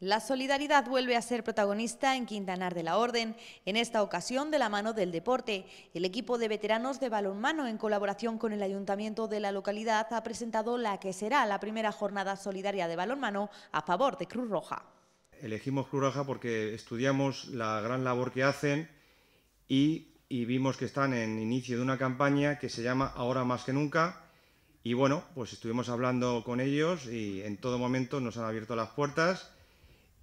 La solidaridad vuelve a ser protagonista en Quintanar de la Orden, en esta ocasión de la mano del deporte. El equipo de veteranos de balonmano, en colaboración con el ayuntamiento de la localidad, ha presentado la que será la primera jornada solidaria de balonmano a favor de Cruz Roja. Elegimos Cruz Roja porque estudiamos la gran labor que hacen y, vimos que están en inicio de una campaña que se llama Ahora más que nunca. Y bueno, pues estuvimos hablando con ellos y en todo momento nos han abierto las puertas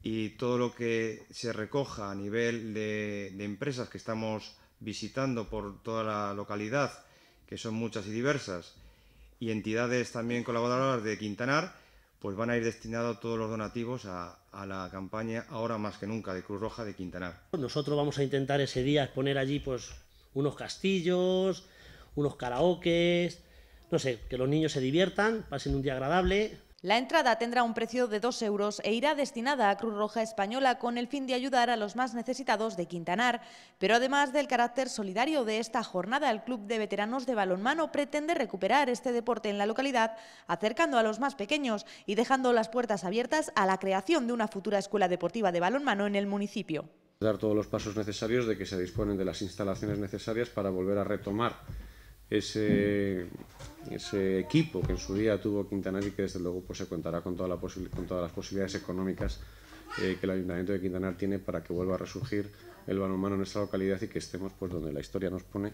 y todo lo que se recoja a nivel de, empresas que estamos visitando por toda la localidad, que son muchas y diversas, y entidades también colaboradoras de Quintanar, pues van a ir destinados todos los donativos a, la campaña ahora más que nunca de Cruz Roja de Quintanar. Nosotros vamos a intentar ese día exponer allí pues unos castillos, unos karaokes, no sé, que los niños se diviertan, pasen un día agradable, la entrada tendrá un precio de 2 euros e irá destinada a Cruz Roja Española con el fin de ayudar a los más necesitados de Quintanar. Pero además del carácter solidario de esta jornada, el Club de Veteranos de Balonmano pretende recuperar este deporte en la localidad, acercando a los más pequeños y dejando las puertas abiertas a la creación de una futura escuela deportiva de balonmano en el municipio. Dar todos los pasos necesarios de que se disponen de las instalaciones necesarias para volver a retomar ese ese equipo que en su día tuvo Quintanar y que desde luego pues, se contará con, todas las posibilidades económicas eh, que el Ayuntamiento de Quintanar tiene para que vuelva a resurgir el humano en esta localidad y que estemos pues donde la historia nos pone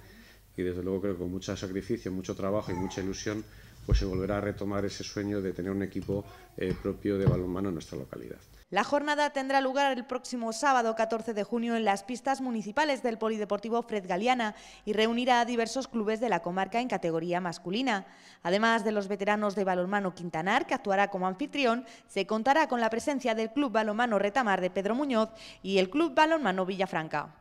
y desde luego creo que con mucho sacrificio, mucho trabajo y mucha ilusión pues se volverá a retomar ese sueño de tener un equipo eh, propio de balonmano en nuestra localidad. La jornada tendrá lugar el próximo sábado 14 de junio en las pistas municipales del Polideportivo Fred Galiana y reunirá a diversos clubes de la comarca en categoría masculina. Además de los veteranos de balonmano Quintanar, que actuará como anfitrión, se contará con la presencia del Club Balonmano Retamar de Pedro Muñoz y el Club Balonmano Villafranca.